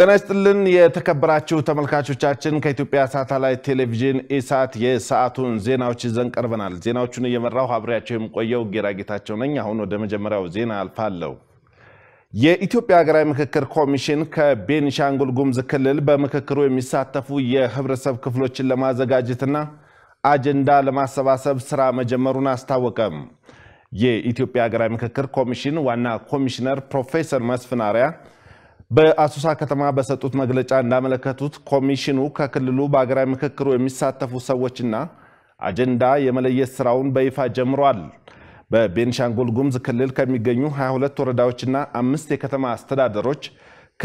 ጤና ይስጥልን የተከበራችሁ ተመልካቾቻችን፣ ከኢትዮጵያ ሳተላይት ቴሌቪዥን ኢሳት የሰዓቱን ዜናዎች ይዘን ቀርበናል። ዜናዎቹን እየመራው አብሬያቸው የምቆየው ጌራጌታቸው ነኝ። አሁን ወደ መጀመሪያው ዜና አልፋለሁ። የኢትዮጵያ ሀገራዊ ምክክር ኮሚሽን ከቤኒሻንጉል ጉምዝ ክልል በምክክሩ የሚሳተፉ የህብረተሰብ ክፍሎችን ለማዘጋጀትና አጀንዳ ለማሰባሰብ ስራ መጀመሩን አስታወቀም። የኢትዮጵያ ሀገራዊ ምክክር ኮሚሽን ዋና ኮሚሽነር ፕሮፌሰር መስፍን አርአያ በአሶሳ ከተማ በሰጡት መግለጫ እንዳመለከቱት ኮሚሽኑ ከክልሉ በሀገራዊ ምክክሩ የሚሳተፉ ሰዎችና አጀንዳ የመለየት ስራውን በይፋ ጀምሯል። በቤንሻንጉል ጉሙዝ ክልል ከሚገኙ 22 ወረዳዎችና አምስት የከተማ አስተዳደሮች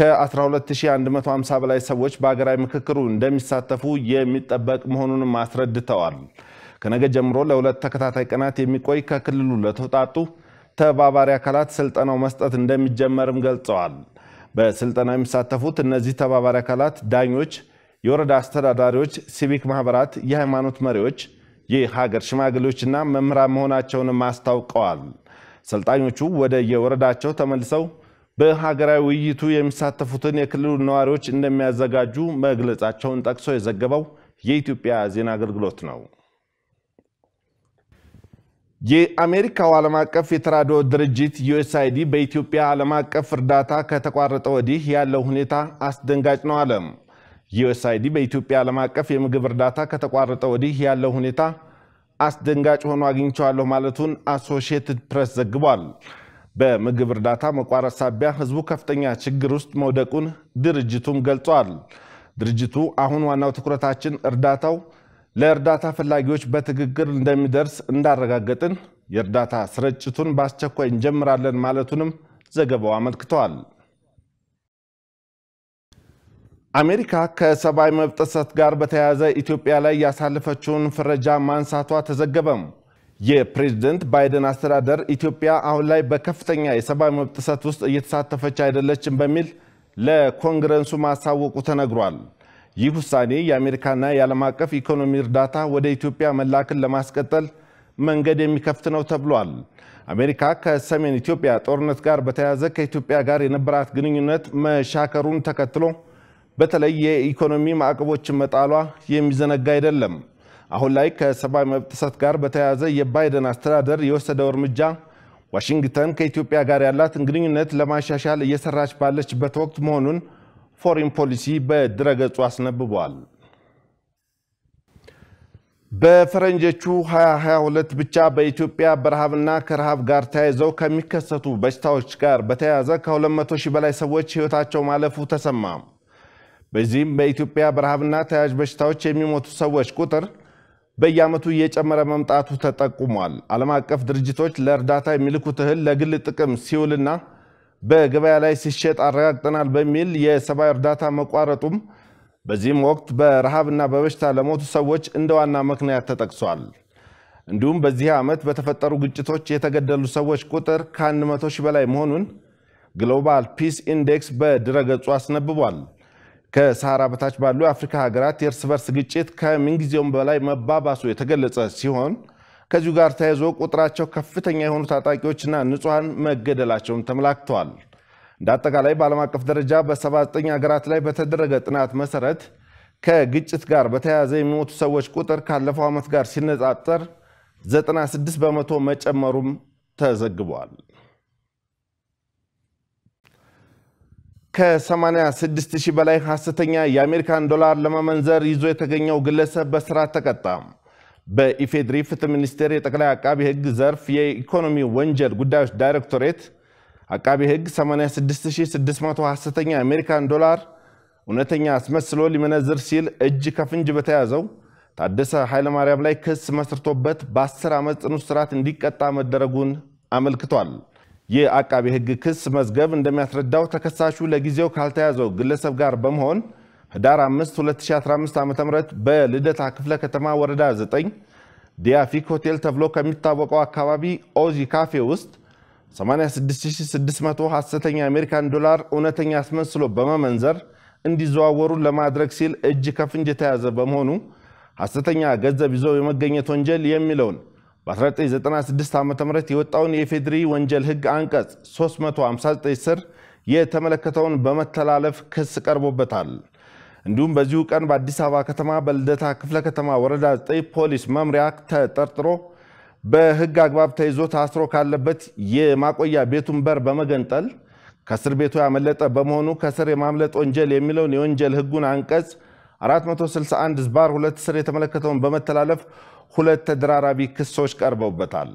ከ12150 በላይ ሰዎች በሀገራዊ ምክክሩ እንደሚሳተፉ የሚጠበቅ መሆኑንም አስረድተዋል። ከነገ ጀምሮ ለሁለት ተከታታይ ቀናት የሚቆይ ከክልሉ ለተውጣጡ ተባባሪ አካላት ስልጠናው መስጠት እንደሚጀመርም ገልጸዋል። በስልጠና የሚሳተፉት እነዚህ ተባባሪ አካላት ዳኞች፣ የወረዳ አስተዳዳሪዎች፣ ሲቪክ ማህበራት፣ የሃይማኖት መሪዎች፣ የሀገር ሽማግሌዎችና መምህራን መሆናቸውንም አስታውቀዋል። ሰልጣኞቹ ወደ የወረዳቸው ተመልሰው በሀገራዊ ውይይቱ የሚሳተፉትን የክልሉ ነዋሪዎች እንደሚያዘጋጁ መግለጻቸውን ጠቅሶ የዘገበው የኢትዮጵያ ዜና አገልግሎት ነው። የአሜሪካው ዓለም አቀፍ የተራድኦ ድርጅት ዩኤስአይዲ በኢትዮጵያ ዓለም አቀፍ እርዳታ ከተቋረጠ ወዲህ ያለው ሁኔታ አስደንጋጭ ነው አለም። ዩኤስአይዲ በኢትዮጵያ ዓለም አቀፍ የምግብ እርዳታ ከተቋረጠ ወዲህ ያለው ሁኔታ አስደንጋጭ ሆኖ አግኝቸዋለሁ ማለቱን አሶሺየትድ ፕሬስ ዘግቧል። በምግብ እርዳታ መቋረጥ ሳቢያ ህዝቡ ከፍተኛ ችግር ውስጥ መውደቁን ድርጅቱም ገልጿል። ድርጅቱ አሁን ዋናው ትኩረታችን እርዳታው ለእርዳታ ፈላጊዎች በትግግር እንደሚደርስ እንዳረጋገጥን የእርዳታ ስርጭቱን በአስቸኳይ እንጀምራለን ማለቱንም ዘገባው አመልክተዋል። አሜሪካ ከሰብአዊ መብት ጥሰት ጋር በተያያዘ ኢትዮጵያ ላይ ያሳለፈችውን ፍረጃ ማንሳቷ ተዘገበም። የፕሬዝደንት ባይደን አስተዳደር ኢትዮጵያ አሁን ላይ በከፍተኛ የሰብአዊ መብት ጥሰት ውስጥ እየተሳተፈች አይደለችም በሚል ለኮንግረሱ ማሳወቁ ተነግሯል። ይህ ውሳኔ የአሜሪካና የዓለም አቀፍ ኢኮኖሚ እርዳታ ወደ ኢትዮጵያ መላክን ለማስቀጠል መንገድ የሚከፍት ነው ተብሏል። አሜሪካ ከሰሜን ኢትዮጵያ ጦርነት ጋር በተያያዘ ከኢትዮጵያ ጋር የነበራት ግንኙነት መሻከሩን ተከትሎ በተለይ የኢኮኖሚ ማዕቀቦችን መጣሏ የሚዘነጋ አይደለም። አሁን ላይ ከሰብአዊ መብት ጥሰት ጋር በተያያዘ የባይደን አስተዳደር የወሰደው እርምጃ ዋሽንግተን ከኢትዮጵያ ጋር ያላትን ግንኙነት ለማሻሻል እየሰራች ባለችበት ወቅት መሆኑን ፎሪን ፖሊሲ በድረገጹ አስነብቧል። በፈረንጆቹ 2022 ብቻ በኢትዮጵያ በረሃብና ከረሃብ ጋር ተያይዘው ከሚከሰቱ በሽታዎች ጋር በተያያዘ ከ200 ሺህ በላይ ሰዎች ሕይወታቸው ማለፉ ተሰማ። በዚህም በኢትዮጵያ በረሃብና ተያያዥ በሽታዎች የሚሞቱ ሰዎች ቁጥር በየዓመቱ እየጨመረ መምጣቱ ተጠቁሟል። ዓለም አቀፍ ድርጅቶች ለእርዳታ የሚልኩት እህል ለግል ጥቅም ሲውልና በገበያ ላይ ሲሸጥ አረጋግጠናል በሚል የሰብአዊ እርዳታ መቋረጡም በዚህም ወቅት በረሃብና በበሽታ ለሞቱ ሰዎች እንደ ዋና ምክንያት ተጠቅሷል። እንዲሁም በዚህ ዓመት በተፈጠሩ ግጭቶች የተገደሉ ሰዎች ቁጥር ከ100 ሺህ በላይ መሆኑን ግሎባል ፒስ ኢንዴክስ በድረገጹ አስነብቧል። ከሰሃራ በታች ባሉ የአፍሪካ ሀገራት የእርስ በርስ ግጭት ከምንጊዜውም በላይ መባባሱ የተገለጸ ሲሆን ከዚሁ ጋር ተያይዞ ቁጥራቸው ከፍተኛ የሆኑ ታጣቂዎችና ንጹሐን መገደላቸውን ተመላክተዋል። እንደ አጠቃላይ በዓለም አቀፍ ደረጃ በ79 ሀገራት ላይ በተደረገ ጥናት መሰረት ከግጭት ጋር በተያያዘ የሚሞቱ ሰዎች ቁጥር ካለፈው ዓመት ጋር ሲነጻጠር 96 በመቶ መጨመሩም ተዘግቧል። ከ86 ሺህ በላይ ሐሰተኛ የአሜሪካን ዶላር ለመመንዘር ይዞ የተገኘው ግለሰብ በስርዓት ተቀጣም። በኢፌድሪ ፍትህ ሚኒስቴር የጠቅላይ አቃቢ ህግ ዘርፍ የኢኮኖሚ ወንጀል ጉዳዮች ዳይሬክቶሬት አቃቢ ህግ 86600 ሐሰተኛ የአሜሪካን ዶላር እውነተኛ አስመስሎ ሊመነዝር ሲል እጅ ከፍንጅ በተያዘው ታደሰ ኃይለማርያም ላይ ክስ መስርቶበት በ10 ዓመት ጽኑ እስራት እንዲቀጣ መደረጉን አመልክቷል። የአቃቢ ህግ ክስ መዝገብ እንደሚያስረዳው ተከሳሹ ለጊዜው ካልተያዘው ግለሰብ ጋር በመሆን ህዳር 5 2015 ዓ ም በልደታ ክፍለ ከተማ ወረዳ 9 ዲያፊክ ሆቴል ተብሎ ከሚታወቀው አካባቢ ኦዚ ካፌ ውስጥ 86600 ሐሰተኛ አሜሪካን ዶላር እውነተኛ አስመስሎ በመመንዘር እንዲዘዋወሩ ለማድረግ ሲል እጅ ከፍንጅ የተያዘ በመሆኑ ሐሰተኛ ገንዘብ ይዞ የመገኘት ወንጀል የሚለውን በ1996 ዓ ም የወጣውን የኢፌዴሪ ወንጀል ህግ አንቀጽ 359 ስር የተመለከተውን በመተላለፍ ክስ ቀርቦበታል። እንዲሁም በዚሁ ቀን በአዲስ አበባ ከተማ በልደታ ክፍለ ከተማ ወረዳ 9 ፖሊስ መምሪያ ተጠርጥሮ በህግ አግባብ ተይዞ ታስሮ ካለበት የማቆያ ቤቱን በር በመገንጠል ከእስር ቤቱ ያመለጠ በመሆኑ ከእስር የማምለጥ ወንጀል የሚለውን የወንጀል ህጉን አንቀጽ 461 ዝባር 2 ስር የተመለከተውን በመተላለፍ ሁለት ተደራራቢ ክሶች ቀርበውበታል።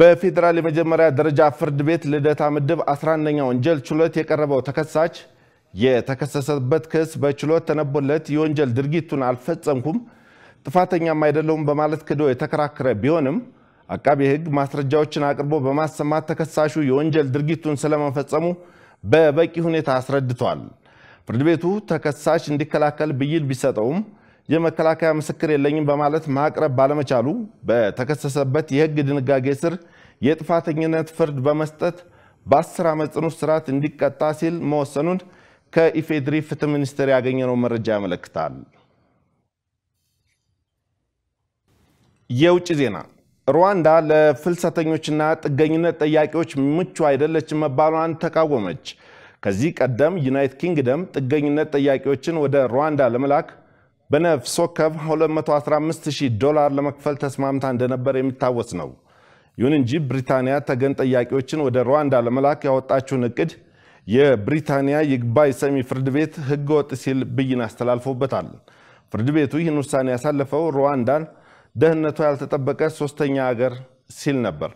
በፌዴራል የመጀመሪያ ደረጃ ፍርድ ቤት ልደታ ምድብ 11ኛ ወንጀል ችሎት የቀረበው ተከሳች የተከሰሰበት ክስ በችሎት ተነቦለት የወንጀል ድርጊቱን አልፈጸምኩም፣ ጥፋተኛም አይደለሁም በማለት ክዶ የተከራከረ ቢሆንም አቃቤ ሕግ ማስረጃዎችን አቅርቦ በማሰማት ተከሳሹ የወንጀል ድርጊቱን ስለመፈጸሙ በበቂ ሁኔታ አስረድቷል። ፍርድ ቤቱ ተከሳሽ እንዲከላከል ብይን ቢሰጠውም የመከላከያ ምስክር የለኝም በማለት ማቅረብ ባለመቻሉ በተከሰሰበት የሕግ ድንጋጌ ስር የጥፋተኝነት ፍርድ በመስጠት በአስር ዓመት ጽኑ እስራት እንዲቀጣ ሲል መወሰኑን ከኢፌድሪ ፍትህ ሚኒስቴር ያገኘነው መረጃ ያመለክታል። የውጭ ዜና ሩዋንዳ ለፍልሰተኞችና ጥገኝነት ጠያቂዎች ምቹ አይደለችም መባሏን ተቃወመች። ከዚህ ቀደም ዩናይትድ ኪንግደም ጥገኝነት ጠያቂዎችን ወደ ሩዋንዳ ለመላክ በነፍስ ወከፍ 215000 ዶላር ለመክፈል ተስማምታ እንደነበር የሚታወስ ነው። ይሁን እንጂ ብሪታንያ ተገን ጠያቂዎችን ወደ ሩዋንዳ ለመላክ ያወጣችውን እቅድ የብሪታንያ ይግባይ ሰሚ ፍርድ ቤት ህገወጥ ሲል ብይን አስተላልፎበታል። ፍርድ ቤቱ ይህን ውሳኔ ያሳለፈው ሩዋንዳን ደህንነቷ ያልተጠበቀ ሶስተኛ አገር ሲል ነበር።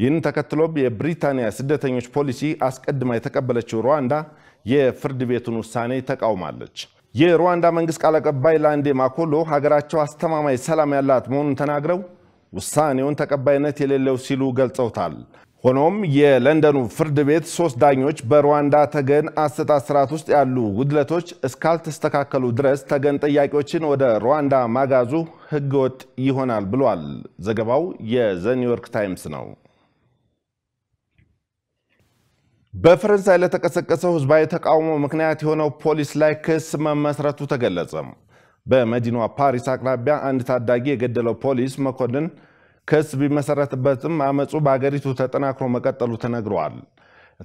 ይህን ተከትሎም የብሪታንያ ስደተኞች ፖሊሲ አስቀድማ የተቀበለችው ሩዋንዳ የፍርድ ቤቱን ውሳኔ ተቃውማለች። የሩዋንዳ መንግስት ቃል አቀባይ ላንዴ ማኮሎ ሀገራቸው አስተማማኝ ሰላም ያላት መሆኑን ተናግረው ውሳኔውን ተቀባይነት የሌለው ሲሉ ገልጸውታል። ሆኖም የለንደኑ ፍርድ ቤት ሶስት ዳኞች በሩዋንዳ ተገን አሰጣጥ ስርዓት ውስጥ ያሉ ጉድለቶች እስካልተስተካከሉ ድረስ ተገን ጠያቂዎችን ወደ ሩዋንዳ ማጋዙ ህገወጥ ይሆናል ብሏል። ዘገባው የዘኒውዮርክ ታይምስ ነው። በፈረንሳይ ለተቀሰቀሰው ህዝባዊ ተቃውሞ ምክንያት የሆነው ፖሊስ ላይ ክስ መመስረቱ ተገለጸ። በመዲናዋ ፓሪስ አቅራቢያ አንድ ታዳጊ የገደለው ፖሊስ መኮንን ክስ ቢመሰረትበትም አመፁ በአገሪቱ ተጠናክሮ መቀጠሉ ተነግሯል።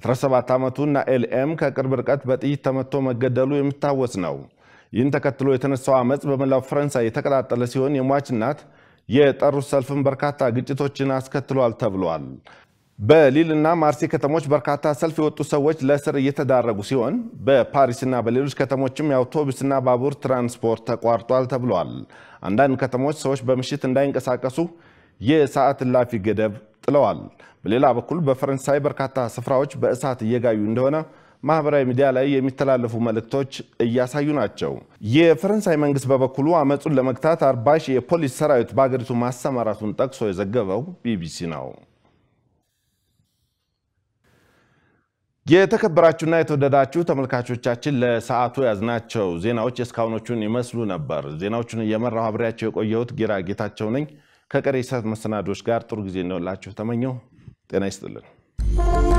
17 ዓመቱ ኤልኤም ከቅርብ ርቀት በጥይት ተመቶ መገደሉ የሚታወስ ነው። ይህን ተከትሎ የተነሳው አመፅ በመላው ፈረንሳይ የተቀጣጠለ ሲሆን የሟች እናት የጠሩት ሰልፍም በርካታ ግጭቶችን አስከትሏል ተብሏል። በሊልና ማርሲ ከተሞች በርካታ ሰልፍ የወጡ ሰዎች ለእስር እየተዳረጉ ሲሆን በፓሪስና በሌሎች ከተሞችም የአውቶቡስና ባቡር ትራንስፖርት ተቋርጧል ተብሏል። አንዳንድ ከተሞች ሰዎች በምሽት እንዳይንቀሳቀሱ የሰዓት እላፊ ገደብ ጥለዋል። በሌላ በኩል በፈረንሳይ በርካታ ስፍራዎች በእሳት እየጋዩ እንደሆነ ማህበራዊ ሚዲያ ላይ የሚተላለፉ መልእክቶች እያሳዩ ናቸው። የፈረንሳይ መንግስት በበኩሉ አመፁን ለመግታት አርባ ሺህ የፖሊስ ሰራዊት በሀገሪቱ ማሰማራቱን ጠቅሶ የዘገበው ቢቢሲ ነው። የተከበራችሁና የተወደዳችሁ ተመልካቾቻችን ለሰዓቱ ያዝናቸው ዜናዎች የእስካሁኖቹን ይመስሉ ነበር። ዜናዎቹን እየመራው አብሬያቸው የቆየሁት ጌራ ጌታቸው ነኝ። ከቀሪ ሰዓት መሰናዶች ጋር ጥሩ ጊዜ እንውላችሁ ተመኘው። ጤና ይስጥልን።